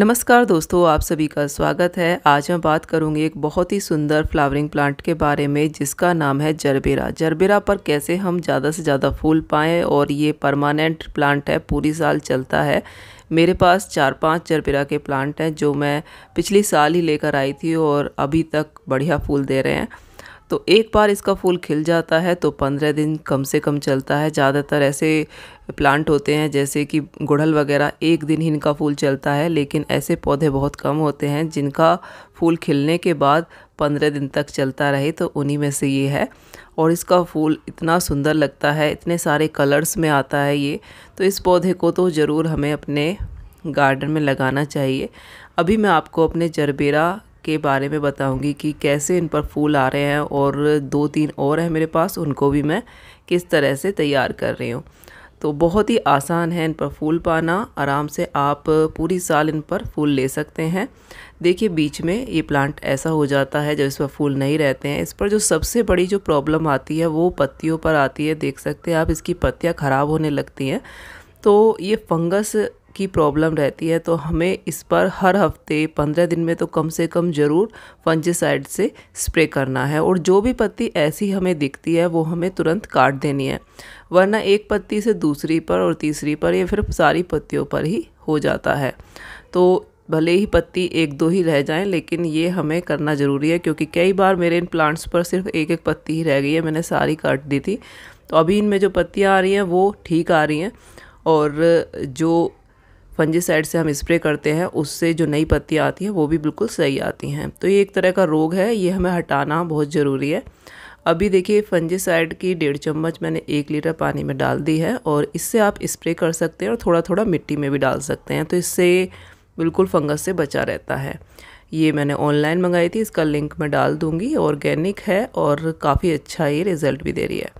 नमस्कार दोस्तों आप सभी का स्वागत है आज मैं बात करूंगी एक बहुत ही सुंदर फ्लावरिंग प्लांट के बारे में जिसका नाम है जरबेरा जरबेरा पर कैसे हम ज़्यादा से ज़्यादा फूल पाएँ और ये परमानेंट प्लांट है पूरी साल चलता है मेरे पास चार पांच जरबेरा के प्लांट हैं जो मैं पिछली साल ही लेकर आई थी और अभी तक बढ़िया फूल दे रहे हैं तो एक बार इसका फूल खिल जाता है तो पंद्रह दिन कम से कम चलता है ज़्यादातर ऐसे प्लांट होते हैं जैसे कि गुड़हल वगैरह एक दिन ही इनका फूल चलता है लेकिन ऐसे पौधे बहुत कम होते हैं जिनका फूल खिलने के बाद पंद्रह दिन तक चलता रहे तो उन्हीं में से ये है और इसका फूल इतना सुंदर लगता है इतने सारे कलर्स में आता है ये तो इस पौधे को तो ज़रूर हमें अपने गार्डन में लगाना चाहिए अभी मैं आपको अपने जरबेरा के बारे में बताऊंगी कि कैसे इन पर फूल आ रहे हैं और दो तीन और हैं मेरे पास उनको भी मैं किस तरह से तैयार कर रही हूँ तो बहुत ही आसान है इन पर फूल पाना आराम से आप पूरी साल इन पर फूल ले सकते हैं देखिए बीच में ये प्लांट ऐसा हो जाता है जब इस पर फूल नहीं रहते हैं इस पर जो सबसे बड़ी जो प्रॉब्लम आती है वो पत्तियों पर आती है देख सकते हैं आप इसकी पत्तियाँ ख़राब होने लगती हैं तो ये फंगस की प्रॉब्लम रहती है तो हमें इस पर हर हफ्ते पंद्रह दिन में तो कम से कम ज़रूर फंजिसाइड से स्प्रे करना है और जो भी पत्ती ऐसी हमें दिखती है वो हमें तुरंत काट देनी है वरना एक पत्ती से दूसरी पर और तीसरी पर या फिर सारी पत्तियों पर ही हो जाता है तो भले ही पत्ती एक दो ही रह जाएं लेकिन ये हमें करना ज़रूरी है क्योंकि कई बार मेरे इन प्लांट्स पर सिर्फ एक एक पत्ती ही रह गई है मैंने सारी काट दी थी तो अभी इनमें जो पत्तियाँ आ रही हैं वो ठीक आ रही हैं और जो फंजीसाइड से हम स्प्रे करते हैं उससे जो नई पत्तियाँ आती हैं वो भी बिल्कुल सही आती हैं तो ये एक तरह का रोग है ये हमें हटाना बहुत ज़रूरी है अभी देखिए फंजीसाइड की डेढ़ चम्मच मैंने एक लीटर पानी में डाल दी है और इससे आप स्प्रे कर सकते हैं और थोड़ा थोड़ा मिट्टी में भी डाल सकते हैं तो इससे बिल्कुल फंगस से बचा रहता है ये मैंने ऑनलाइन मंगाई थी इसका लिंक मैं डाल दूंगी ऑर्गेनिक है और काफ़ी अच्छा ये रिज़ल्ट भी दे रही है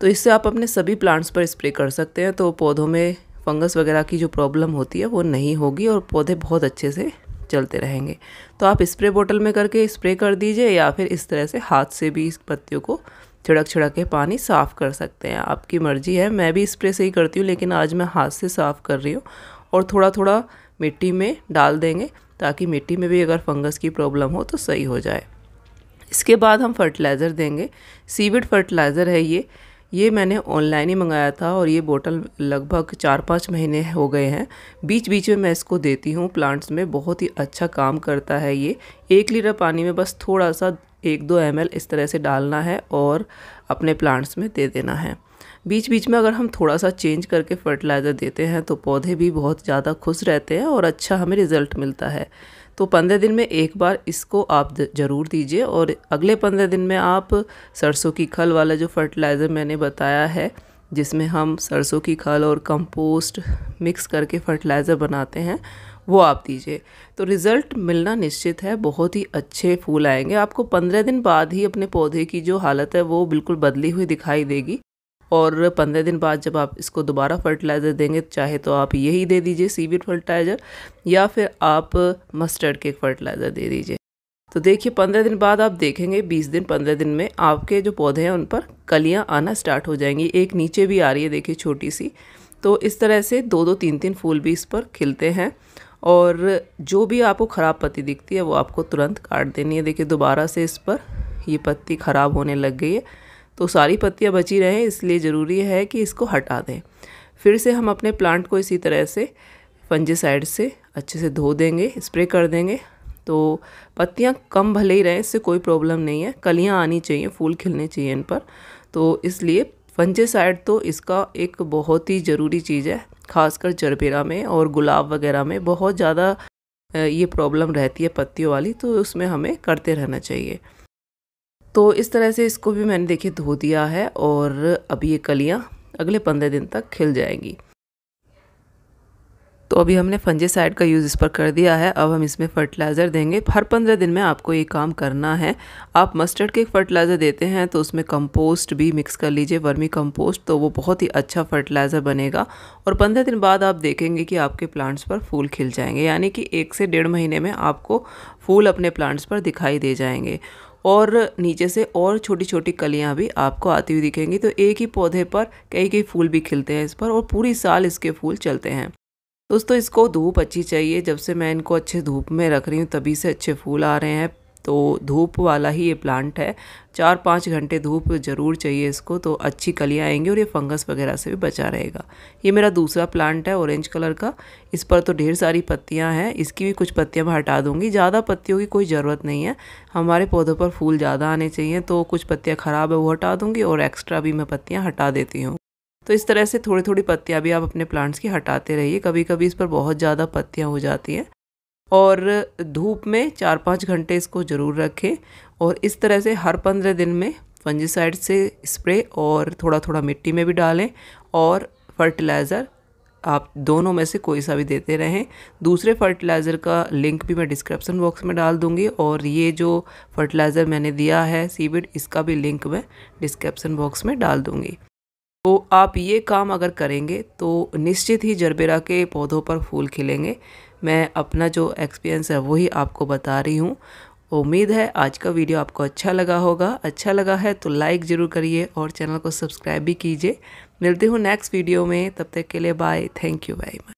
तो इससे आप अपने सभी प्लांट्स पर स्प्रे कर सकते हैं तो पौधों में फंगस वगैरह की जो प्रॉब्लम होती है वो नहीं होगी और पौधे बहुत अच्छे से चलते रहेंगे तो आप स्प्रे बोतल में करके स्प्रे कर दीजिए या फिर इस तरह से हाथ से भी इस पत्तियों को छिड़क छिड़क के पानी साफ़ कर सकते हैं आपकी मर्जी है मैं भी स्प्रे से ही करती हूँ लेकिन आज मैं हाथ से साफ़ कर रही हूँ और थोड़ा थोड़ा मिट्टी में डाल देंगे ताकि मिट्टी में भी अगर फंगस की प्रॉब्लम हो तो सही हो जाए इसके बाद हम फर्टिलाइज़र देंगे सीविड फर्टिलाइज़र है ये ये मैंने ऑनलाइन ही मंगाया था और ये बोटल लगभग चार पाँच महीने हो गए हैं बीच बीच में मैं इसको देती हूँ प्लांट्स में बहुत ही अच्छा काम करता है ये एक लीटर पानी में बस थोड़ा सा एक दो एम इस तरह से डालना है और अपने प्लांट्स में दे देना है बीच बीच में अगर हम थोड़ा सा चेंज करके फर्टिलाइज़र देते हैं तो पौधे भी बहुत ज़्यादा खुश रहते हैं और अच्छा हमें रिज़ल्ट मिलता है तो पंद्रह दिन में एक बार इसको आप ज़रूर दीजिए और अगले पंद्रह दिन में आप सरसों की खल वाला जो फर्टिलाइज़र मैंने बताया है जिसमें हम सरसों की खल और कंपोस्ट मिक्स करके फर्टिलाइज़र बनाते हैं वो आप दीजिए तो रिज़ल्ट मिलना निश्चित है बहुत ही अच्छे फूल आएंगे आपको पंद्रह दिन बाद ही अपने पौधे की जो हालत है वो बिल्कुल बदली हुई दिखाई देगी और पंद्रह दिन बाद जब आप इसको दोबारा फर्टिलाइज़र देंगे चाहे तो आप यही दे दीजिए सीविड फर्टिलाइज़र या फिर आप मस्टर्ड के फर्टिलाइज़र दे दीजिए तो देखिए पंद्रह दिन बाद आप देखेंगे बीस दिन पंद्रह दिन में आपके जो पौधे हैं उन पर कलियाँ आना स्टार्ट हो जाएंगी एक नीचे भी आ रही है देखिए छोटी सी तो इस तरह से दो दो तीन तीन फूल भी इस पर खिलते हैं और जो भी आपको ख़राब पत्ती दिखती है वो आपको तुरंत काट देनी है देखिए दोबारा से इस पर ये पत्ती ख़राब होने लग गई है तो सारी पत्तियाँ बची रहें इसलिए ज़रूरी है कि इसको हटा दें फिर से हम अपने प्लांट को इसी तरह से साइड से अच्छे से धो देंगे स्प्रे कर देंगे तो पत्तियाँ कम भले ही रहें इससे कोई प्रॉब्लम नहीं है कलियाँ आनी चाहिए फूल खिलने चाहिए इन पर तो इसलिए फंजेसाइड तो इसका एक बहुत ही ज़रूरी चीज़ है खासकर जरबेरा में और गुलाब वगैरह में बहुत ज़्यादा ये प्रॉब्लम रहती है पत्तियों वाली तो उसमें हमें करते रहना चाहिए तो इस तरह से इसको भी मैंने देखिए धो दिया है और अब ये कलियाँ अगले पंद्रह दिन तक खिल जाएंगी तो अभी हमने फंजे साइड का यूज़ इस पर कर दिया है अब हम इसमें फर्टिलाइज़र देंगे हर पंद्रह दिन में आपको ये काम करना है आप मस्टर्ड के फर्टिलाइज़र देते हैं तो उसमें कंपोस्ट भी मिक्स कर लीजिए वर्मी कंपोस्ट तो वो बहुत ही अच्छा फर्टिलाइज़र बनेगा और पंद्रह दिन बाद आप देखेंगे कि आपके प्लांट्स पर फूल खिल जाएंगे यानी कि एक से डेढ़ महीने में आपको फूल अपने प्लांट्स पर दिखाई दे जाएंगे और नीचे से और छोटी छोटी कलियाँ भी आपको आती हुई दिखेंगी तो एक ही पौधे पर कई कई फूल भी खिलते हैं इस पर और पूरी साल इसके फूल चलते हैं दोस्तों इसको धूप अच्छी चाहिए जब से मैं इनको अच्छे धूप में रख रही हूँ तभी से अच्छे फूल आ रहे हैं तो धूप वाला ही ये प्लांट है चार पाँच घंटे धूप ज़रूर चाहिए इसको तो अच्छी कलियाँ आएंगी और ये फंगस वगैरह से भी बचा रहेगा ये मेरा दूसरा प्लांट है ऑरेंज कलर का इस पर तो ढेर सारी पत्तियाँ हैं इसकी भी कुछ पत्तियाँ मैं हटा दूँगी ज़्यादा पत्तियों की कोई ज़रूरत नहीं है हमारे पौधों पर फूल ज़्यादा आने चाहिए तो कुछ पत्तियाँ ख़राब है वो हटा दूँगी और एक्स्ट्रा भी मैं पत्तियाँ हटा देती हूँ तो इस तरह से थोड़ी थोड़ी पत्तियाँ भी आप अपने प्लांट्स की हटाते रहिए कभी कभी इस पर बहुत ज़्यादा पत्तियाँ हो जाती हैं और धूप में चार पाँच घंटे इसको ज़रूर रखें और इस तरह से हर पंद्रह दिन में फंजीसाइड से स्प्रे और थोड़ा थोड़ा मिट्टी में भी डालें और फर्टिलाइज़र आप दोनों में से कोई सा भी देते रहें दूसरे फर्टिलाइज़र का लिंक भी मैं डिस्क्रिप्शन बॉक्स में डाल दूंगी और ये जो फर्टिलाइज़र मैंने दिया है सीविड इसका भी लिंक मैं डिस्क्रिप्शन बॉक्स में डाल दूंगी तो आप ये काम अगर करेंगे तो निश्चित ही जरबेरा के पौधों पर फूल खिलेंगे मैं अपना जो एक्सपीरियंस है वही आपको बता रही हूँ उम्मीद है आज का वीडियो आपको अच्छा लगा होगा अच्छा लगा है तो लाइक ज़रूर करिए और चैनल को सब्सक्राइब भी कीजिए मिलती हूँ नेक्स्ट वीडियो में तब तक के लिए bye thank you very much